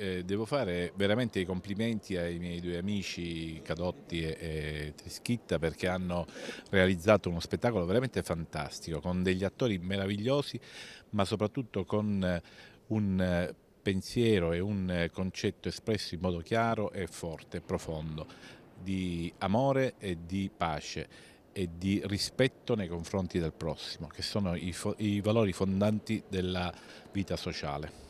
Eh, devo fare veramente i complimenti ai miei due amici Cadotti e, e Trischitta perché hanno realizzato uno spettacolo veramente fantastico con degli attori meravigliosi ma soprattutto con eh, un eh, pensiero e un concetto espresso in modo chiaro e forte e profondo di amore e di pace e di rispetto nei confronti del prossimo, che sono i, i valori fondanti della vita sociale.